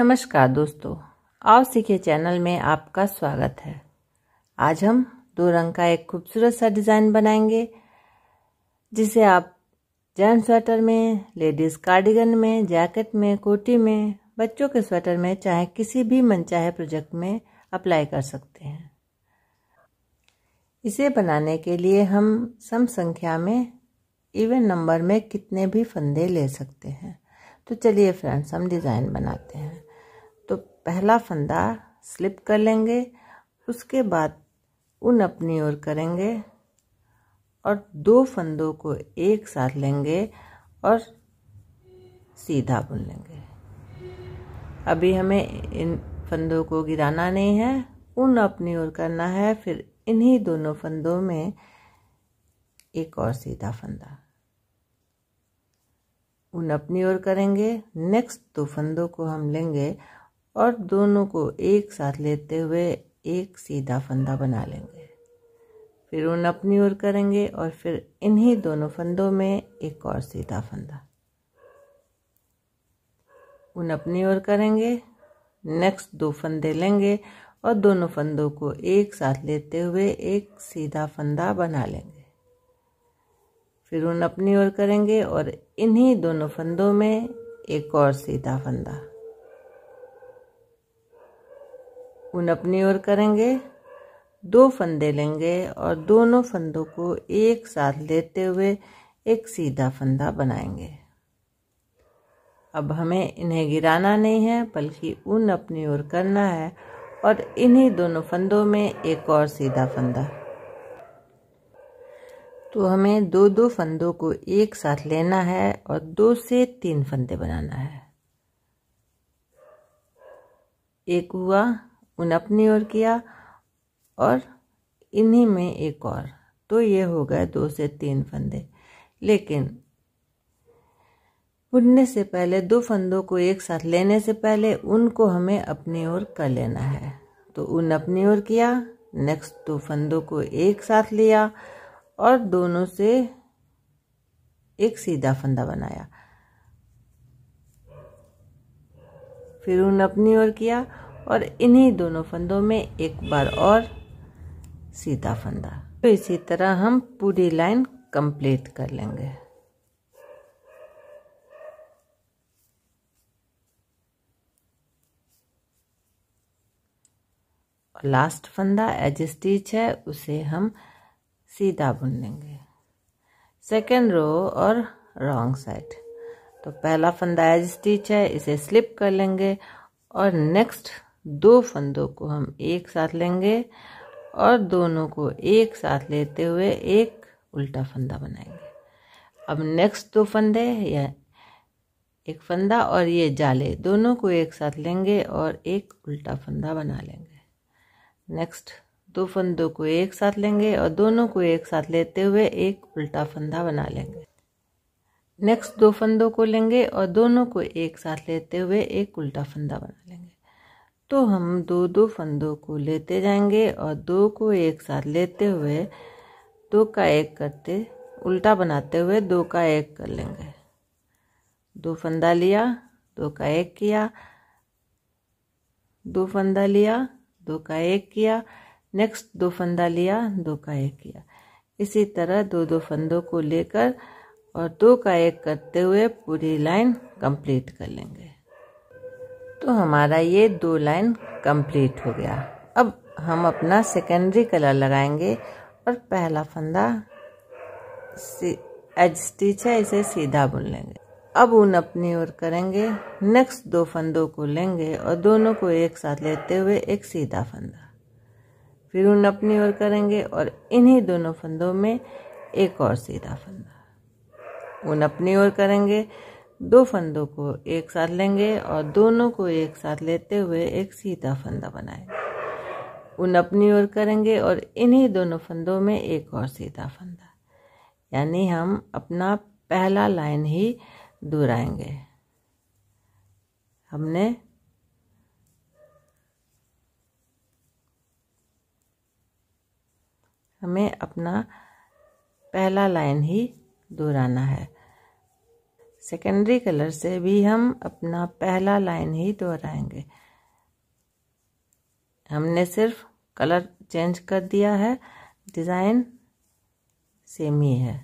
नमस्कार दोस्तों आओ सीखे चैनल में आपका स्वागत है आज हम दो रंग का एक खूबसूरत सा डिज़ाइन बनाएंगे जिसे आप जेंट्स स्वेटर में लेडीज़ कार्डिगन में जैकेट में कोटी में बच्चों के स्वेटर में चाहे किसी भी मनचाहे प्रोजेक्ट में अप्लाई कर सकते हैं इसे बनाने के लिए हम सम संख्या में इवन नंबर में कितने भी फंदे ले सकते हैं तो चलिए फ्रेंड्स हम डिज़ाइन बनाते हैं पहला फंदा स्लिप कर लेंगे उसके बाद उन अपनी ओर करेंगे और दो फंदों को एक साथ लेंगे और सीधा बुन लेंगे अभी हमें इन फंदों को गिराना नहीं है उन अपनी ओर करना है फिर इन्हीं दोनों फंदों में एक और सीधा फंदा उन अपनी ओर करेंगे नेक्स्ट दो फंदों को हम लेंगे और दोनों को एक साथ लेते हुए एक सीधा फंदा बना लेंगे फिर उन अपनी ओर करेंगे और फिर इन्हीं दोनों फंदों में एक और सीधा फंदा उन अपनी ओर करेंगे नेक्स्ट दो फंदे लेंगे और दोनों फंदों को एक साथ लेते हुए एक सीधा फंदा बना लेंगे फिर उन अपनी ओर करेंगे और इन्हीं दोनों फंदों में एक और सीधा फंदा उन अपनी ओर करेंगे दो फंदे लेंगे और दोनों फंदों को एक साथ लेते हुए एक सीधा फंदा बनाएंगे अब हमें इन्हें गिराना नहीं है बल्कि उन अपनी ओर करना है और इन्हीं दोनों फंदों में एक और सीधा फंदा तो हमें दो दो फंदों को एक साथ लेना है और दो से तीन फंदे बनाना है एक हुआ उन अपनी ओर किया और इन्हीं में एक और तो ये हो गए दो से तीन फंदे लेकिन बुनने से पहले दो फंदों को एक साथ लेने से पहले उनको हमें अपनी ओर कर लेना है तो उन अपनी ओर किया नेक्स्ट दो फंदों को एक साथ लिया और दोनों से एक सीधा फंदा बनाया फिर उन अपनी ओर किया और इन्हीं दोनों फंदों में एक बार और सीधा फंदा तो इसी तरह हम पूरी लाइन कंप्लीट कर लेंगे लास्ट फंदा एज स्टिच है उसे हम सीधा बुन लेंगे सेकेंड रो और रॉन्ग साइड तो पहला फंदा एज स्टिच है इसे स्लिप कर लेंगे और नेक्स्ट दो फंदों को हम एक साथ लेंगे और दोनों को एक साथ लेते हुए एक उल्टा फंदा बनाएंगे अब नेक्स्ट दो फंदे या एक फंदा और ये जाले दोनों को एक साथ लेंगे और एक उल्टा फंदा बना लेंगे नेक्स्ट दो फंदों को एक साथ लेंगे और दोनों को एक साथ लेते हुए एक उल्टा फंदा बना लेंगे नेक्स्ट दो फंदों को लेंगे और दोनों को एक साथ लेते हुए एक उल्टा फंदा बना लेंगे तो हम दो दो फंदों को लेते जाएंगे और दो को एक साथ लेते हुए दो का एक करते उल्टा बनाते हुए दो का एक कर लेंगे दो फंदा लिया दो का एक किया दो फंदा लिया दो का एक किया नेक्स्ट दो फंदा लिया दो का एक किया इसी तरह दो दो फंदों को लेकर और दो का एक करते हुए पूरी लाइन कंप्लीट कर लेंगे तो हमारा ये दो लाइन कंप्लीट हो गया अब हम अपना सेकेंडरी कलर लगाएंगे और पहला फंदा एज स्टिच है इसे सीधा बुन लेंगे अब उन अपनी ओर करेंगे नेक्स्ट दो फंदों को लेंगे और दोनों को एक साथ लेते हुए एक सीधा फंदा फिर उन अपनी ओर करेंगे और इन्हीं दोनों फंदों में एक और सीधा फंदा उन अपनी ओर करेंगे दो फंदों को एक साथ लेंगे और दोनों को एक साथ लेते हुए एक सीधा फंदा बनाएंगे उन अपनी ओर करेंगे और इन्हीं दोनों फंदों में एक और सीधा फंदा यानी हम अपना पहला लाइन ही दोहराएंगे हमने हमें अपना पहला लाइन ही दोहराना है सेकेंडरी कलर से भी हम अपना पहला लाइन ही दोहराएंगे हमने सिर्फ कलर चेंज कर दिया है डिज़ाइन सेम ही है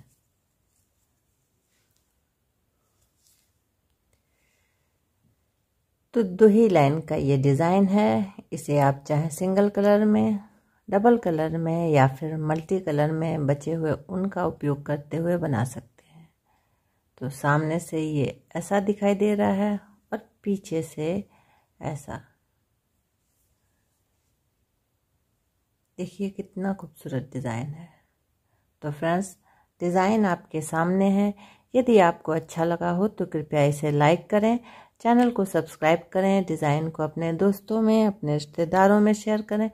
तो दो ही लाइन का ये डिज़ाइन है इसे आप चाहे सिंगल कलर में डबल कलर में या फिर मल्टी कलर में बचे हुए उनका उपयोग करते हुए बना सकते तो सामने से ये ऐसा दिखाई दे रहा है और पीछे से ऐसा देखिए कितना खूबसूरत डिज़ाइन है तो फ्रेंड्स डिज़ाइन आपके सामने है यदि आपको अच्छा लगा हो तो कृपया इसे लाइक करें चैनल को सब्सक्राइब करें डिज़ाइन को अपने दोस्तों में अपने रिश्तेदारों में शेयर करें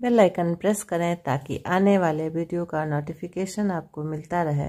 बेल आइकन प्रेस करें ताकि आने वाले वीडियो का नोटिफिकेशन आपको मिलता रहे